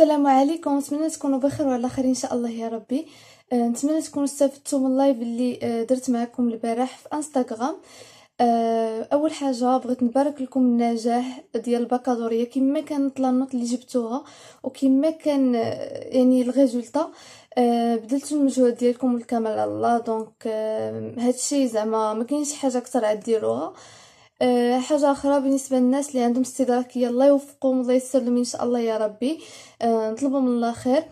السلام عليكم نتمنى تكونوا بخير وعلى خير ان شاء الله يا ربي أه، نتمنى تكونوا استفدتوا من اللايف اللي أه، درت معكم البارح في انستغرام أه، اول حاجه بغيت نبارك لكم النجاح ديال البكالوريا كما كانت لا نوت اللي جبتوها وكما كان يعني الغيزولطا بدلتوا المجهود ديالكم الكامل على الله دونك هادشي زعما ما كاينش حاجه اكثر عاد ديروها أه حاجه اخرى بالنسبه للناس اللي عندهم استدراكيه الله يوفقهم الله لهم ان شاء الله يا ربي أه نطلبوا من الله خير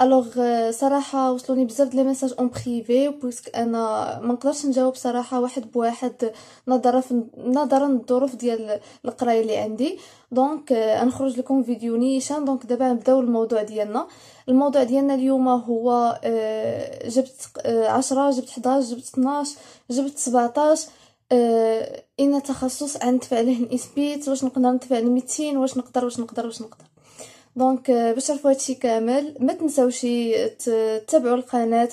الوغ آه، صراحه وصلوني بزاف ديال ميساج اون بريفي بويسك انا ما نقدرش نجاوب صراحه واحد بواحد نظرا نظرا الظروف ديال القرايه اللي عندي دونك آه، نخرج لكم فيديو نيشان دونك دابا نبداو الموضوع ديالنا الموضوع ديالنا اليوم هو آه، جبت 10 جبت 11 جبت 12 جبت 17 أه ان تخصص عن عليه الاثبات واش نقدر ندفع الميتين واش نقدر واش نقدر واش نقدر دونك آه، باش تعرفوا هادشي كامل ما تنساوش تتابعوا القناه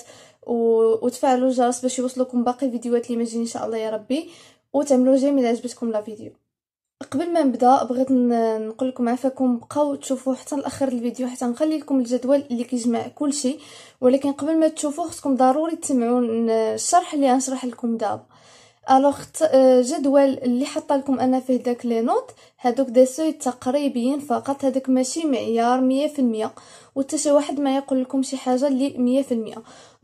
وتفعلوا الجرس باش يوصلكم باقي الفيديوهات اللي ماجين ان شاء الله يا ربي وتعملوا جيم الى عجبتكم لا فيديو قبل ما نبدا بغيت نقول لكم عافاكم بقاو تشوفوا حتى لاخر الفيديو حتى نخلي لكم الجدول اللي كيجمع كل شيء ولكن قبل ما تشوفوا خصكم ضروري تسمعوا الشرح اللي غنشرح لكم دابا الوغ جدول euh, اللي حاطه لكم انا فيه داك لي نوت هذوك دي سوي تقريبيين فقط هذوك ماشي معيار مية وحتى شي واحد ما يقول لكم شي حاجه اللي مية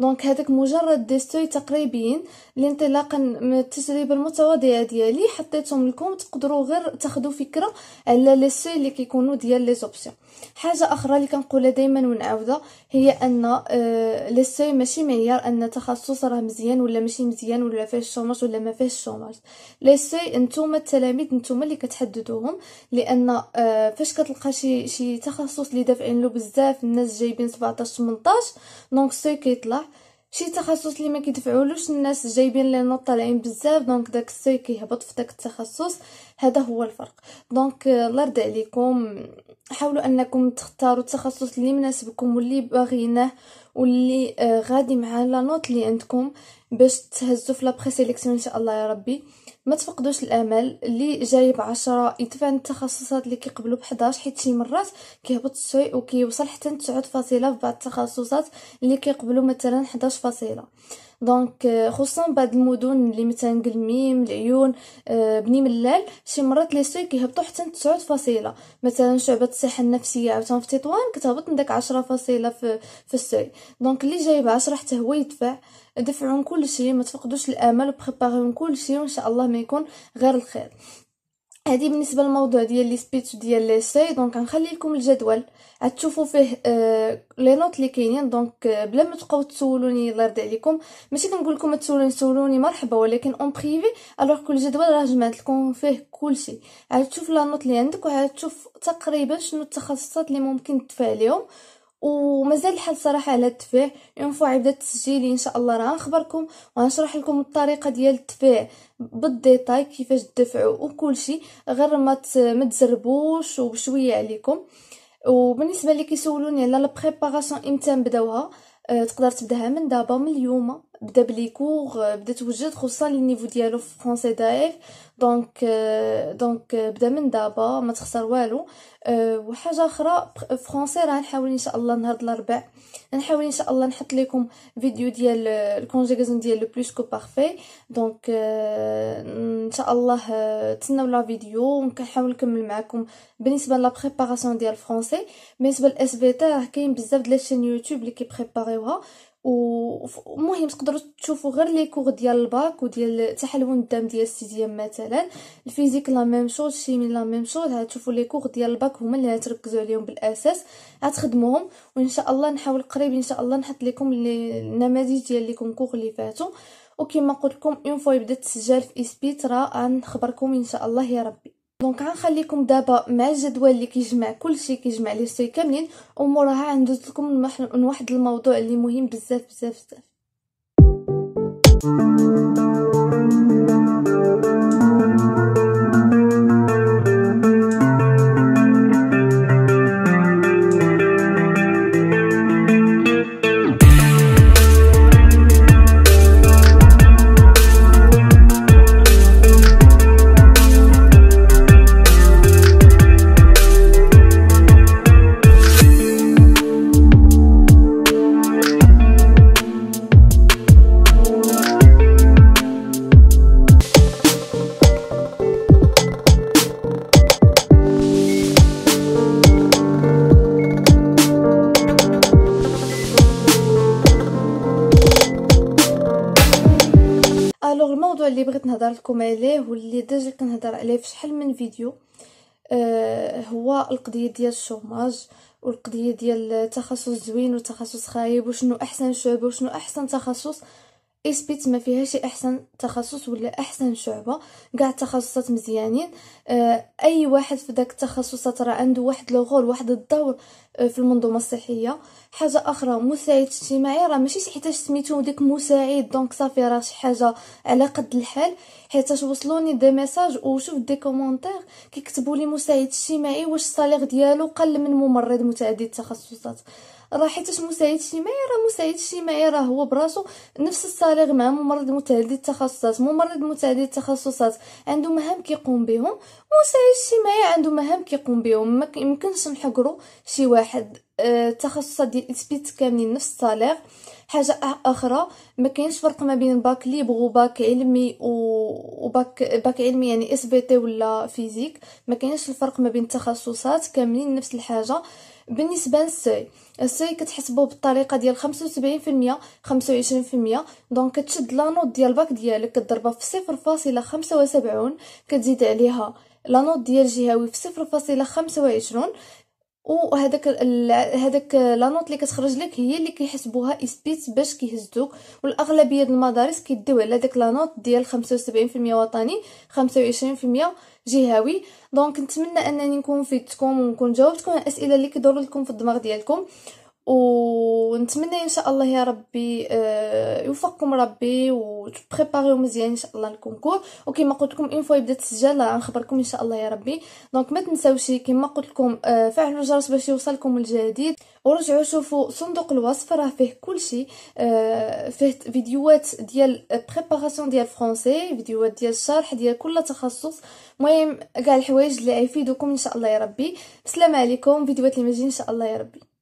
دونك هذاك مجرد ديستوي تقريبيين اللي انطلاقا من التجربه المتواضعه ديالي حطيتهم لكم تقدروا غير تاخذوا فكره على لي سي اللي كيكونوا ديال لي زوبسيون حاجه اخرى اللي كنقولها دائما ونعاودها هي ان آه، لي سي ماشي معيار ان تخصص راه مزيان ولا ماشي مزيان ولا فيه الشوماج ولا ما فيه الشوماج لي سي نتوما التلاميذ نتوما اللي كتحددوهم لان آه، فاش كتلقى شي شي تخصص اللي دافعين له بزاف الناس جايبين 17 18 دونك سي كيطلع شي تخصص اللي ما كيدفعولوش الناس جايبين لي نوط طالعين بزاف دونك داك السي كيهبط في داك التخصص هذا هو الفرق دونك آه، الله يرضي عليكم حاولوا انكم تختاروا التخصص اللي مناسبكم واللي باغيينه واللي آه غادي مع لا نوت اللي عندكم باش تهزوا في لا سيليكسيون ان شاء الله يا ربي ما تفقدوش الامل اللي جاي بعشرة يدفع عن التخصصات اللي كيقبلوا ب 11 حيت شي مرات كيهبط الشيء وكيوصل حتى ل 9 فاصله في بعض التخصصات اللي كيقبلوا مثلا 11 فاصله دونك آه، خصوصا بعض المدن اللي مثلا قلميم العيون آه، بني ملال شي مرات لي سوي كيهبطوا حتى 9 فاصله مثلا شعبه الصحه النفسيه عاوتاني في تطوان كتهبط من داك عشرة فاصله في في السوي دونك اللي جايب عشرة حتى هو يدفع دفعوا كل شيء ما تفقدوش الامل وبريباريهم كل شيء وان شاء الله ما يكون غير الخير هذه بالنسبه للموضوع ديال لي سبيتش ديال لي سي دونك غنخلي لكم الجدول غتشوفوا فيه آه، لي نوت اللي كاينين دونك آه، بلا ما تبقاو تسولوني الله يرضي عليكم ماشي كنقول لكم تسولوني سولوني مرحبا ولكن اون بريفي الوغ كل جدول راه جمعت لكم فيه كلشي عاد تشوف لا نوت اللي عندك وعاد تشوف تقريبا شنو التخصصات اللي ممكن تدفع عليهم ومازال الحال صراحه على التفيع ينفع يبدا تسجيلي ان شاء الله راه نخبركم ونشرح لكم الطريقه ديال التفيع بالديتاي كيفاش تدفعوا وكل شيء غير ما تزربوش وبشويه عليكم وبالنسبه اللي كيسولوني على البريباراسيون امتى نبداوها تقدر تبداها من دابا من اليوم بدا بلي كور آه، بدا توجد خصوصا لي نيفو ديالو في فرونسي ضعيف دونك دونك بدا من دابا ما تخسر والو آه، وحاجه اخرى فرونسي راه نحاول ان شاء الله نهار الاربعاء نحاول ان شاء الله نحط لكم فيديو ديال الكونجيغيزون آه، ديال لو بلوس كو بارفي دونك ان شاء الله تسناو لا فيديو ونحاول نكمل معكم بالنسبه لا بريباراسيون ديال الفرونسي بالنسبه للاس بي تي راه كاين بزاف ديال الشين يوتيوب اللي كيبريباريوها ومهم تقدروا تشوفوا غير لي كور ديال الباك وديال تحلون الدم ديال السيزيام مثلا الفيزيك لا ميم شوز الشيمي لا ميم شوز هتشوفوا لي كور ديال الباك هما اللي هتركزوا عليهم بالاساس هتخدموهم وان شاء الله نحاول قريب ان شاء الله نحط لكم النماذج ديال لي كونكور اللي فاتوا وكما قلت لكم اون فوا يبدا التسجيل في اسبيت راه غنخبركم ان شاء الله يا ربي دونك غنخليكم دابا مع الجدول اللي كيجمع كلشي كيجمع لي شي كاملين وموراها غندوز لكم واحد الموضوع اللي مهم بزاف بزاف بزاف كنهضر لكم عليه واللي ديجا كنهضر عليه في شحال من فيديو آه هو القضيه ديال الشوماج والقضيه ديال تخصص زوين وتخصص خايب وشنو احسن شعبه وشنو احسن تخصص اسبيت ما شي احسن تخصص ولا احسن شعبه كاع التخصصات مزيانين آه، اي واحد في داك التخصصات راه عنده واحد لوغول واحد الدور آه، في المنظومه الصحيه حاجه اخرى مساعد اجتماعي راه ماشي حيت سميتو ديك مساعد دونك صافي راه شي حاجه على قد الحال حيتاش وصلوني دي ميساج وشوف دي كومونتير كيكتبوا لي مساعد اجتماعي واش الصالير ديالو قل من ممرض متعدد التخصصات راه حيتاش مساعد اجتماعي راه مساعد اجتماعي راه هو براسو نفس الصاليغ مع ممرض متعدد التخصصات ممرض متعدد التخصصات عنده مهام كيقوم بهم مساعد اجتماعي عنده مهام كيقوم بهم ما يمكنش نحقروا شي واحد التخصصات ديال الاسبيت كاملين نفس الصالير حاجه اخرى ما كاينش فرق ما بين باك ليبغ وباك علمي وباك باك علمي يعني اس بي تي ولا فيزيك ما كاينش الفرق ما بين التخصصات كاملين نفس الحاجه بالنسبه للسي السي كتحسبوه بالطريقه ديال 75% 25% دونك كتشد لا نوت ديال باك ديالك كتضربها في 0.75 كتزيد عليها لا نوت ديال جهوي في 0.25 وهذاك هذاك لا نوت اللي كتخرج لك هي اللي كيحسبوها اسبيت باش كيهزوك والاغلبيه ديال المدارس كيديو على داك لا نوت ديال 75% وطني 25% جهوي دونك نتمنى انني نكون فيتكم ونكون جاوبتكم على الاسئله اللي كيدوروا لكم في الدماغ ديالكم ونتمنى ان شاء الله يا ربي آه، يوفقكم ربي وتبريباريو مزيان ان شاء الله الكونكور وكما قلت لكم ان فوا يبدا التسجيل غنخبركم ان شاء الله يا ربي دونك ما تنساوش كما قلت لكم آه، فعلوا الجرس باش يوصلكم الجديد ورجعوا شوفوا صندوق الوصف راه فيه كل شيء آه، فيه فيديوهات ديال بريباراسيون ديال فرونسي فيديوهات ديال الشرح ديال كل تخصص المهم كاع الحوايج اللي يفيدوكم ان شاء الله يا ربي بسلام عليكم فيديوهات اللي مجين ان شاء الله يا ربي